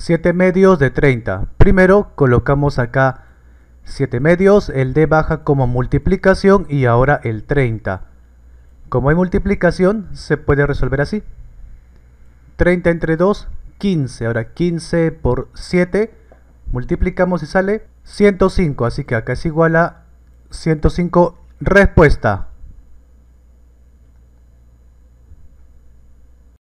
7 medios de 30. Primero colocamos acá 7 medios, el D baja como multiplicación y ahora el 30. Como hay multiplicación, se puede resolver así. 30 entre 2, 15. Ahora 15 por 7, multiplicamos y sale 105. Así que acá es igual a 105. Respuesta.